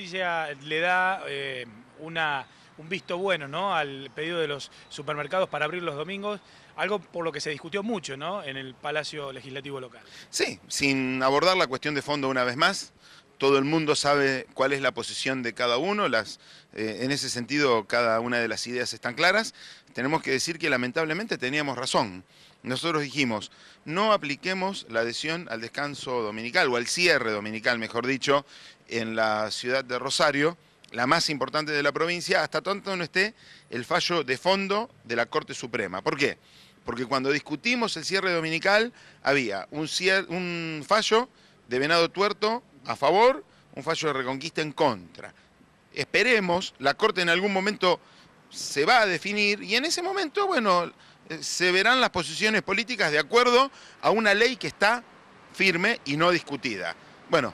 justicia le da eh, una, un visto bueno ¿no? al pedido de los supermercados para abrir los domingos, algo por lo que se discutió mucho en el Palacio Legislativo local. Sí, sin abordar la cuestión de fondo una vez más, todo el mundo sabe cuál es la posición de cada uno, eh, en ese sentido cada una de las ideas están claras, tenemos que decir que lamentablemente teníamos razón. Nosotros dijimos, no apliquemos la adhesión al descanso dominical o al cierre dominical, mejor dicho, en la ciudad de Rosario, la más importante de la provincia, hasta tanto no esté el fallo de fondo de la Corte Suprema. ¿Por qué? Porque cuando discutimos el cierre dominical había un fallo de Venado Tuerto a favor, un fallo de reconquista en contra. Esperemos, la Corte en algún momento se va a definir y en ese momento, bueno, eh, se verán las posiciones políticas de acuerdo a una ley que está firme y no discutida. Bueno,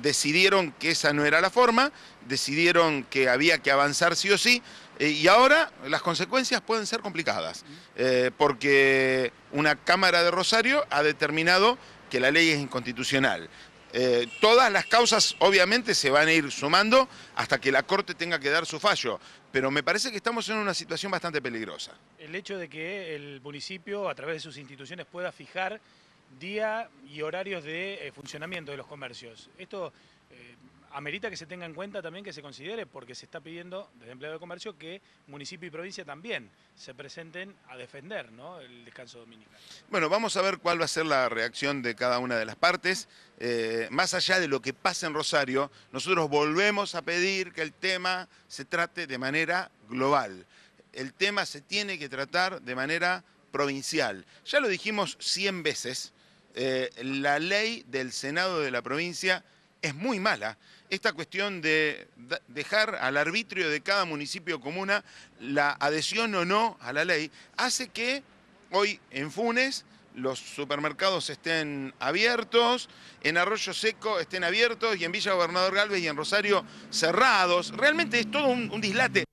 decidieron que esa no era la forma, decidieron que había que avanzar sí o sí, eh, y ahora las consecuencias pueden ser complicadas, eh, porque una Cámara de Rosario ha determinado que la ley es inconstitucional. Eh, todas las causas obviamente se van a ir sumando hasta que la Corte tenga que dar su fallo, pero me parece que estamos en una situación bastante peligrosa. El hecho de que el municipio, a través de sus instituciones, pueda fijar día y horarios de eh, funcionamiento de los comercios, ¿esto eh, amerita que se tenga en cuenta también que se considere, porque se está pidiendo desde empleado de comercio que municipio y provincia también se presenten a defender ¿no? el descanso dominical. Bueno, vamos a ver cuál va a ser la reacción de cada una de las partes. Eh, más allá de lo que pasa en Rosario, nosotros volvemos a pedir que el tema se trate de manera global. El tema se tiene que tratar de manera provincial. Ya lo dijimos 100 veces, eh, la ley del Senado de la provincia es muy mala. Esta cuestión de dejar al arbitrio de cada municipio o comuna la adhesión o no a la ley hace que hoy en Funes los supermercados estén abiertos, en Arroyo Seco estén abiertos y en Villa Gobernador Galvez y en Rosario cerrados. Realmente es todo un, un dislate.